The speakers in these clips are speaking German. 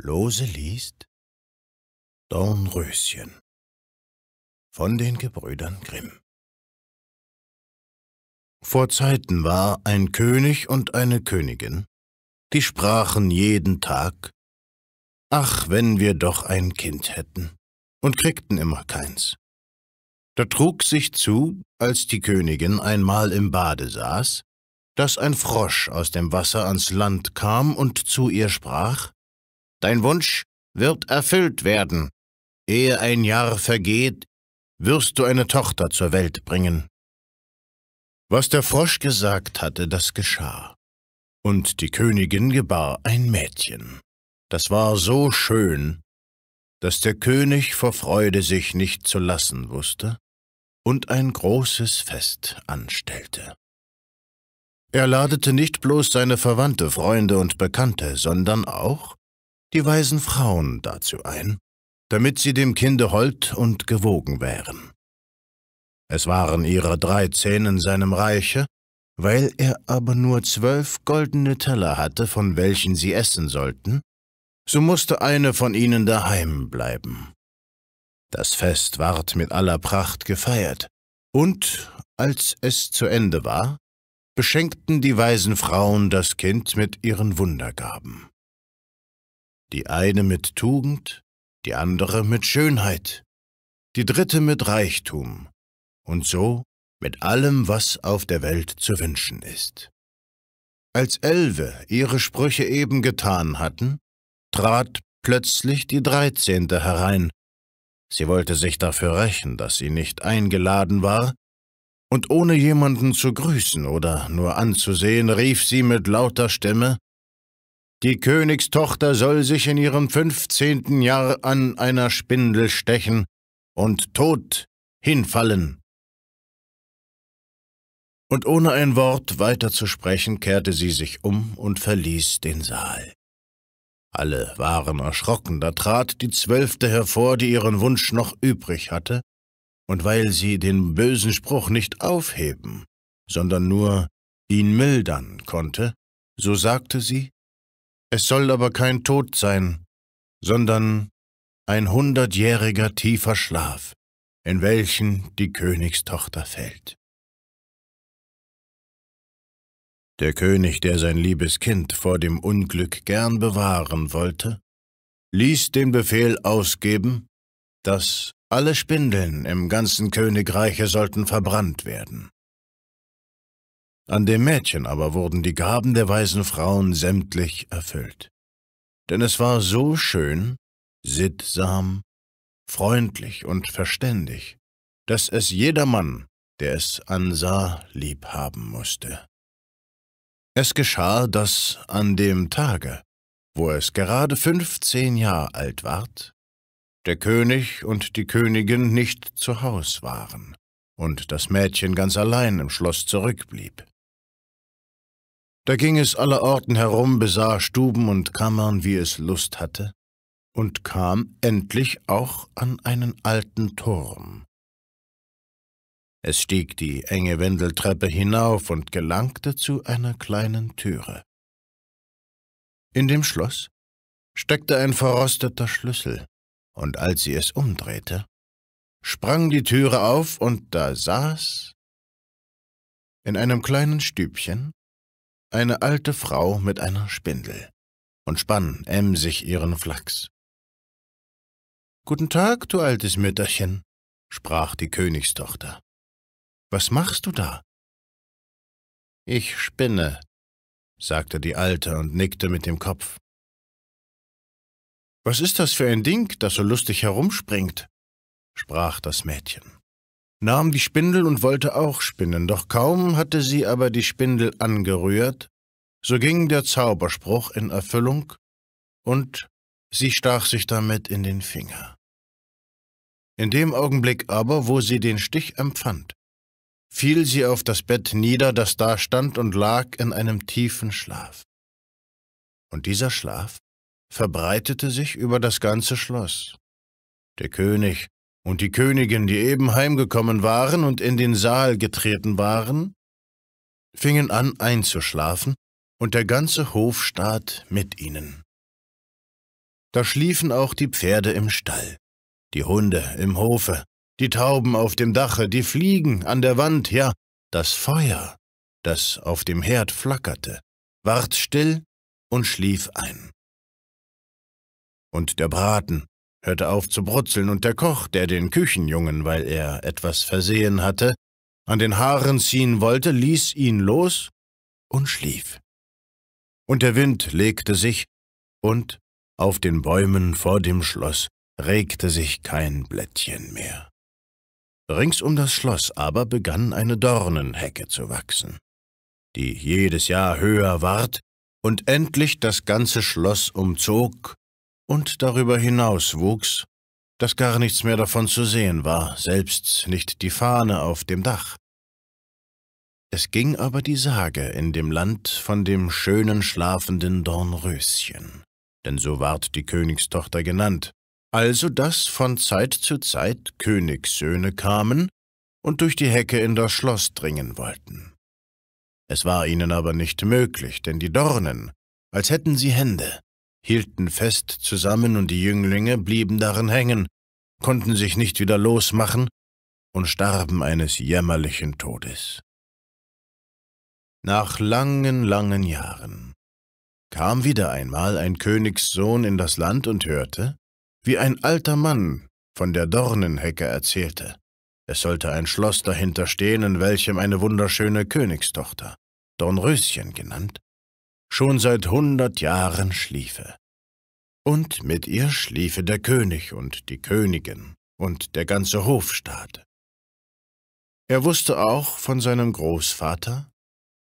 Lose liest Dornröschen von den Gebrüdern Grimm Vor Zeiten war ein König und eine Königin, die sprachen jeden Tag Ach, wenn wir doch ein Kind hätten, und kriegten immer keins. Da trug sich zu, als die Königin einmal im Bade saß, dass ein Frosch aus dem Wasser ans Land kam und zu ihr sprach Dein Wunsch wird erfüllt werden. Ehe ein Jahr vergeht, wirst du eine Tochter zur Welt bringen. Was der Frosch gesagt hatte, das geschah. Und die Königin gebar ein Mädchen. Das war so schön, dass der König vor Freude sich nicht zu lassen wusste und ein großes Fest anstellte. Er ladete nicht bloß seine Verwandte, Freunde und Bekannte, sondern auch die weisen Frauen dazu ein, damit sie dem Kinde hold und gewogen wären. Es waren ihrer dreizehn in seinem Reiche, weil er aber nur zwölf goldene Teller hatte, von welchen sie essen sollten, so musste eine von ihnen daheim bleiben. Das Fest ward mit aller Pracht gefeiert, und, als es zu Ende war, beschenkten die weisen Frauen das Kind mit ihren Wundergaben die eine mit Tugend, die andere mit Schönheit, die dritte mit Reichtum und so mit allem, was auf der Welt zu wünschen ist. Als Elve ihre Sprüche eben getan hatten, trat plötzlich die Dreizehnte herein. Sie wollte sich dafür rächen, dass sie nicht eingeladen war, und ohne jemanden zu grüßen oder nur anzusehen, rief sie mit lauter Stimme die Königstochter soll sich in ihrem fünfzehnten Jahr an einer Spindel stechen und tot hinfallen. Und ohne ein Wort weiter zu sprechen, kehrte sie sich um und verließ den Saal. Alle waren erschrocken, da trat die Zwölfte hervor, die ihren Wunsch noch übrig hatte, und weil sie den bösen Spruch nicht aufheben, sondern nur ihn mildern konnte, so sagte sie, es soll aber kein Tod sein, sondern ein hundertjähriger tiefer Schlaf, in welchen die Königstochter fällt. Der König, der sein liebes Kind vor dem Unglück gern bewahren wollte, ließ den Befehl ausgeben, dass alle Spindeln im ganzen Königreiche sollten verbrannt werden. An dem Mädchen aber wurden die Gaben der weisen Frauen sämtlich erfüllt. Denn es war so schön, sittsam, freundlich und verständig, dass es jedermann, der es ansah, lieb haben mußte. Es geschah, dass an dem Tage, wo es gerade fünfzehn Jahre alt ward, der König und die Königin nicht zu Haus waren und das Mädchen ganz allein im Schloss zurückblieb. Da ging es allerorten herum, besah Stuben und Kammern, wie es Lust hatte, und kam endlich auch an einen alten Turm. Es stieg die enge Wendeltreppe hinauf und gelangte zu einer kleinen Türe. In dem Schloss steckte ein verrosteter Schlüssel, und als sie es umdrehte, sprang die Türe auf, und da saß in einem kleinen Stübchen eine alte Frau mit einer Spindel, und spann emsig ihren Flachs. Guten Tag, du altes Mütterchen, sprach die Königstochter. Was machst du da? Ich spinne, sagte die Alte und nickte mit dem Kopf. Was ist das für ein Ding, das so lustig herumspringt? sprach das Mädchen nahm die Spindel und wollte auch spinnen, doch kaum hatte sie aber die Spindel angerührt, so ging der Zauberspruch in Erfüllung, und sie stach sich damit in den Finger. In dem Augenblick aber, wo sie den Stich empfand, fiel sie auf das Bett nieder, das da stand und lag in einem tiefen Schlaf. Und dieser Schlaf verbreitete sich über das ganze Schloss. Der König und die Königin, die eben heimgekommen waren und in den Saal getreten waren, fingen an einzuschlafen, und der ganze Hofstaat mit ihnen. Da schliefen auch die Pferde im Stall, die Hunde im Hofe, die Tauben auf dem Dache, die Fliegen an der Wand, ja, das Feuer, das auf dem Herd flackerte, ward still und schlief ein. Und der Braten hörte auf zu brutzeln, und der Koch, der den Küchenjungen, weil er etwas versehen hatte, an den Haaren ziehen wollte, ließ ihn los und schlief. Und der Wind legte sich, und auf den Bäumen vor dem Schloss regte sich kein Blättchen mehr. Rings um das Schloss aber begann eine Dornenhecke zu wachsen, die jedes Jahr höher ward und endlich das ganze Schloss umzog und darüber hinaus wuchs, dass gar nichts mehr davon zu sehen war, selbst nicht die Fahne auf dem Dach. Es ging aber die Sage in dem Land von dem schönen schlafenden Dornröschen, denn so ward die Königstochter genannt, also dass von Zeit zu Zeit Königssöhne kamen und durch die Hecke in das Schloss dringen wollten. Es war ihnen aber nicht möglich, denn die Dornen, als hätten sie Hände, hielten fest zusammen und die Jünglinge blieben darin hängen, konnten sich nicht wieder losmachen und starben eines jämmerlichen Todes. Nach langen, langen Jahren kam wieder einmal ein Königssohn in das Land und hörte, wie ein alter Mann von der Dornenhecke erzählte. Es sollte ein Schloss dahinter stehen, in welchem eine wunderschöne Königstochter, Dornröschen genannt, schon seit hundert Jahren schliefe. Und mit ihr schliefe der König und die Königin und der ganze Hofstaat. Er wusste auch von seinem Großvater,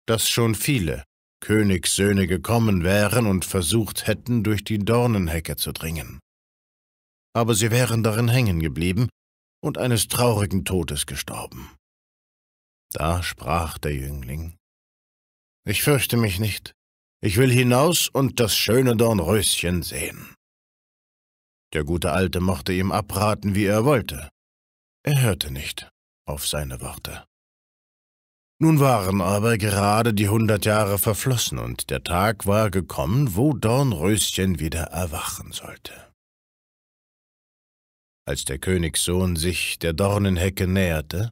dass schon viele Königssöhne gekommen wären und versucht hätten, durch die Dornenhecke zu dringen. Aber sie wären darin hängen geblieben und eines traurigen Todes gestorben. Da sprach der Jüngling, »Ich fürchte mich nicht, ich will hinaus und das schöne Dornröschen sehen. Der gute Alte mochte ihm abraten, wie er wollte. Er hörte nicht auf seine Worte. Nun waren aber gerade die hundert Jahre verflossen und der Tag war gekommen, wo Dornröschen wieder erwachen sollte. Als der Königssohn sich der Dornenhecke näherte,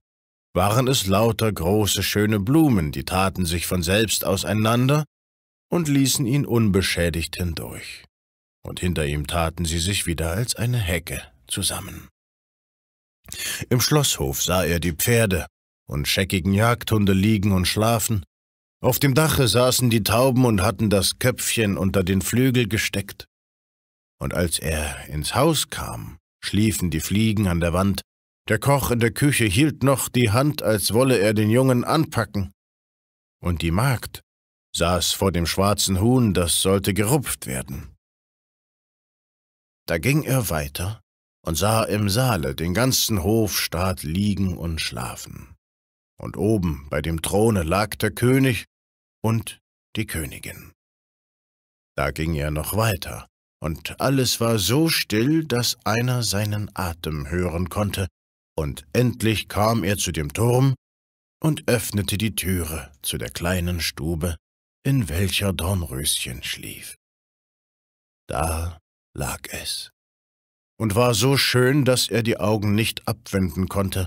waren es lauter große, schöne Blumen, die taten sich von selbst auseinander und ließen ihn unbeschädigt hindurch. Und hinter ihm taten sie sich wieder als eine Hecke zusammen. Im Schlosshof sah er die Pferde und scheckigen Jagdhunde liegen und schlafen. Auf dem Dache saßen die Tauben und hatten das Köpfchen unter den Flügel gesteckt. Und als er ins Haus kam, schliefen die Fliegen an der Wand. Der Koch in der Küche hielt noch die Hand, als wolle er den Jungen anpacken. Und die Magd saß vor dem schwarzen Huhn, das sollte gerupft werden. Da ging er weiter und sah im Saale den ganzen Hofstaat liegen und schlafen. Und oben bei dem Throne lag der König und die Königin. Da ging er noch weiter, und alles war so still, dass einer seinen Atem hören konnte, und endlich kam er zu dem Turm und öffnete die Türe zu der kleinen Stube, in welcher Dornröschen schlief. Da lag es und war so schön, dass er die Augen nicht abwenden konnte,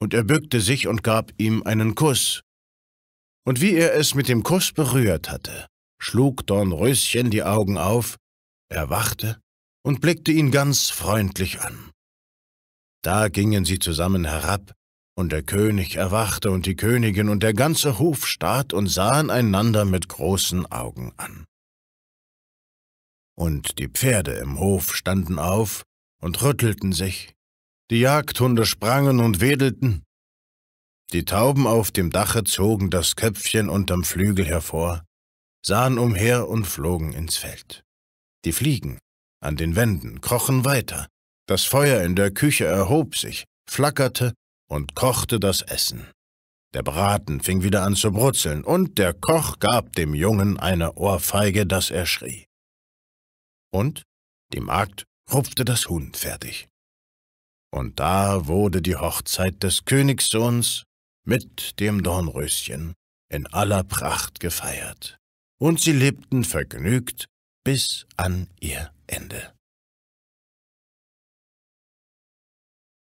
und er bückte sich und gab ihm einen Kuss. Und wie er es mit dem Kuss berührt hatte, schlug Dornröschen die Augen auf, erwachte und blickte ihn ganz freundlich an. Da gingen sie zusammen herab und der König erwachte und die Königin und der ganze Hof starrt und sahen einander mit großen Augen an. Und die Pferde im Hof standen auf und rüttelten sich, die Jagdhunde sprangen und wedelten, die Tauben auf dem Dache zogen das Köpfchen unterm Flügel hervor, sahen umher und flogen ins Feld. Die Fliegen an den Wänden krochen weiter, das Feuer in der Küche erhob sich, flackerte und kochte das Essen. Der Braten fing wieder an zu brutzeln, und der Koch gab dem Jungen eine Ohrfeige, dass er schrie. Und die Magd rupfte das Huhn fertig. Und da wurde die Hochzeit des Königssohns mit dem Dornröschen in aller Pracht gefeiert, und sie lebten vergnügt bis an ihr Ende.